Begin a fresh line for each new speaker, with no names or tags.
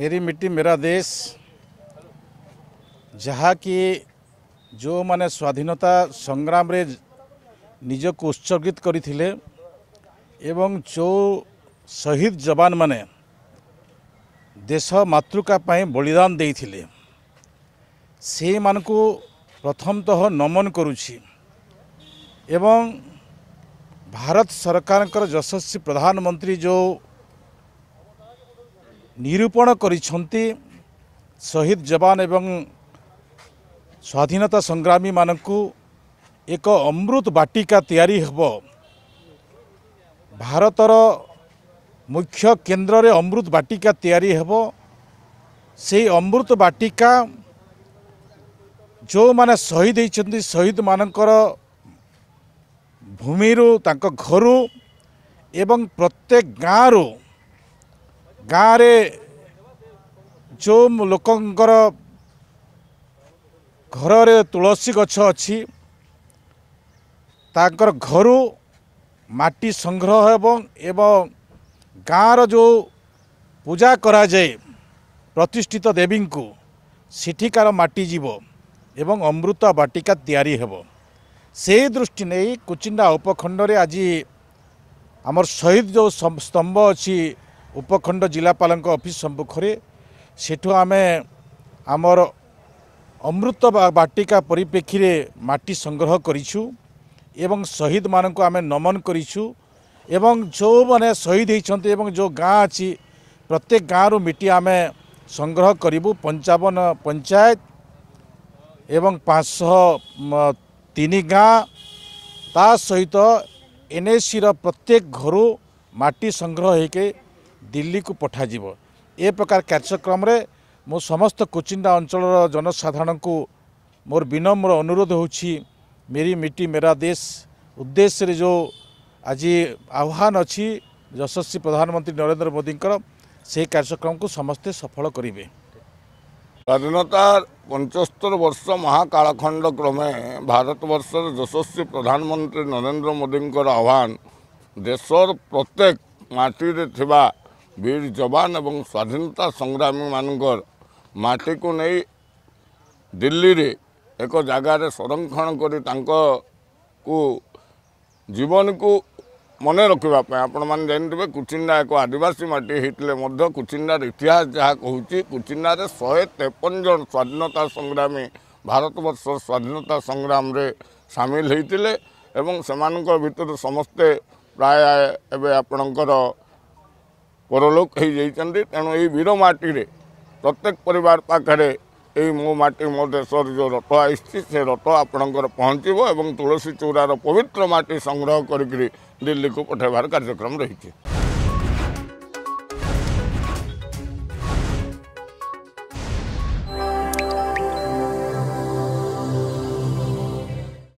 मेरी मिट्टी मेरा देश ଯାହାକି ଯେଉଁମାନେ ସ୍ୱାଧୀନତା ସଂଗ୍ରାମରେ ନିଜକୁ ଉତ୍ସର୍ଗିତ କରିଥିଲେ ଏବଂ ଯେଉଁ ଶହୀଦ ଯବାନମାନେ ଦେଶ ମାତୃକା ପାଇଁ ବଳିଦାନ ଦେଇଥିଲେ ସେଇମାନଙ୍କୁ ପ୍ରଥମତଃ ନମନ କରୁଛି ଏବଂ ଭାରତ ସରକାରଙ୍କର ଯଶସ୍ୱୀ ପ୍ରଧାନମନ୍ତ୍ରୀ ଯେଉଁ ନିରୂପଣ କରିଛନ୍ତି ଶହୀଦ ଯବାନ ଏବଂ ସ୍ୱାଧୀନତା ସଂଗ୍ରାମୀମାନଙ୍କୁ ଏକ ଅମୃତ ବାଟିକା ତିଆରି ହେବ ଭାରତର ମୁଖ୍ୟ କେନ୍ଦ୍ରରେ ଅମୃତ ବାଟିକା ତିଆରି ହେବ ସେହି ଅମୃତ ବାଟିକା ଯେଉଁମାନେ ଶହୀଦ ହୋଇଛନ୍ତି ଶହୀଦମାନଙ୍କର ଭୂମିରୁ ତାଙ୍କ ଘରୁ ଏବଂ ପ୍ରତ୍ୟେକ ଗାଁରୁ ଗାଁରେ ଯେଉଁ ଲୋକଙ୍କର ଘରରେ ତୁଳସୀ ଗଛ ଅଛି ତାଙ୍କର ଘରୁ ମାଟି ସଂଗ୍ରହ ଏବଂ ଏବଂ ଗାଁର ଯେଉଁ ପୂଜା କରାଯାଏ ପ୍ରତିଷ୍ଠିତ ଦେବୀଙ୍କୁ ସେଠିକାର ମାଟି ଯିବ ଏବଂ ଅମୃତ ବାଟିକା ତିଆରି ହେବ ସେହି ଦୃଷ୍ଟି ନେଇ କୁଚିଣ୍ଡା ଉପଖଣ୍ଡରେ ଆଜି ଆମର ଶହୀଦ ଯେଉଁ ସ୍ତମ୍ଭ ଅଛି ଉପଖଣ୍ଡ ଜିଲ୍ଲାପାଳଙ୍କ ଅଫିସ୍ ସମ୍ମୁଖରେ ସେଠୁ ଆମେ ଆମର ଅମୃତ ବାଟିକା ପରିପ୍ରେକ୍ଷୀରେ ମାଟି ସଂଗ୍ରହ କରିଛୁ ଏବଂ ଶହୀଦମାନଙ୍କୁ ଆମେ ନମନ କରିଛୁ ଏବଂ ଯେଉଁମାନେ ଶହୀଦ ହୋଇଛନ୍ତି ଏବଂ ଯେଉଁ ଗାଁ ଅଛି ପ୍ରତ୍ୟେକ ଗାଁରୁ ମିଟି ଆମେ ସଂଗ୍ରହ କରିବୁ ପଞ୍ଚାବନ ପଞ୍ଚାୟତ ଏବଂ ପାଞ୍ଚଶହ ତିନି ଗାଁ ତା ସହିତ ଏନ୍ଏସିର ପ୍ରତ୍ୟେକ ଘରୁ ମାଟି ସଂଗ୍ରହ ହୋଇକି ଦିଲ୍ଲୀକୁ ପଠାଯିବ ଏ ପ୍ରକାର କାର୍ଯ୍ୟକ୍ରମରେ ମୁଁ ସମସ୍ତ କୁଚିଣ୍ଡା ଅଞ୍ଚଳର ଜନସାଧାରଣଙ୍କୁ ମୋର ବିନମ୍ର ଅନୁରୋଧ ହେଉଛି ମେରି ମିଟି ମେରା ଦେଶ ଉଦ୍ଦେଶ୍ୟରେ ଯେଉଁ ଆଜି ଆହ୍ୱାନ ଅଛି ଯଶସ୍ୱୀ ପ୍ରଧାନମନ୍ତ୍ରୀ ନରେନ୍ଦ୍ର ମୋଦିଙ୍କର ସେହି କାର୍ଯ୍ୟକ୍ରମକୁ ସମସ୍ତେ ସଫଳ କରିବେ ସ୍ୱାଧୀନତା ପଞ୍ଚସ୍ତର ବର୍ଷ ମହାକାଳଖଣ୍ଡ
କ୍ରମେ ଭାରତବର୍ଷର ଯଶସ୍ୱୀ ପ୍ରଧାନମନ୍ତ୍ରୀ ନରେନ୍ଦ୍ର ମୋଦିଙ୍କର ଆହ୍ୱାନ ଦେଶର ପ୍ରତ୍ୟେକ ମାଟିରେ ଥିବା ବୀର ଯବାନ ଏବଂ ସ୍ୱାଧୀନତା ସଂଗ୍ରାମୀମାନଙ୍କର ମାଟିକୁ ନେଇ ଦିଲ୍ଲୀରେ ଏକ ଜାଗାରେ ସଂରକ୍ଷଣ କରି ତାଙ୍କକୁ ଜୀବନକୁ ମନେ ରଖିବା ପାଇଁ ଆପଣମାନେ ଜାଣିଥିବେ କୁଚିଣ୍ଡା ଏକ ଆଦିବାସୀ ମାଟି ହୋଇଥିଲେ ମଧ୍ୟ କୁଚିଣ୍ଡାର ଇତିହାସ ଯାହା କହୁଛି କୁଚିଣ୍ଡାରେ ଶହେ ତେପନ ଜଣ ସ୍ୱାଧୀନତା ସଂଗ୍ରାମୀ ଭାରତବର୍ଷ ସ୍ୱାଧୀନତା ସଂଗ୍ରାମରେ ସାମିଲ ହୋଇଥିଲେ ଏବଂ ସେମାନଙ୍କ ଭିତରୁ ସମସ୍ତେ ପ୍ରାୟ ଏବେ ଆପଣଙ୍କର ପରଲୋକ ಕೈ ତେଣୁ ଏଇ ବୀର ମାଟିରେ ପ୍ରତ୍ୟେକ ପରିବାର ପାଖରେ ଏଇ ମୋ ମାଟି ମୋ ଦେଶରେ ଯେଉଁ ରଥ ଆସିଛି ସେ ରଥ ଆପଣଙ୍କର ପହଞ୍ଚିବ ଏବଂ ତୁଳସୀ ଚଉରାର ପବିତ୍ର ମାଟି ସଂଗ୍ରହ କରିକିରି ଦିଲ୍ଲୀକୁ ପଠାଇବାର କାର୍ଯ୍ୟକ୍ରମ ରହିଛି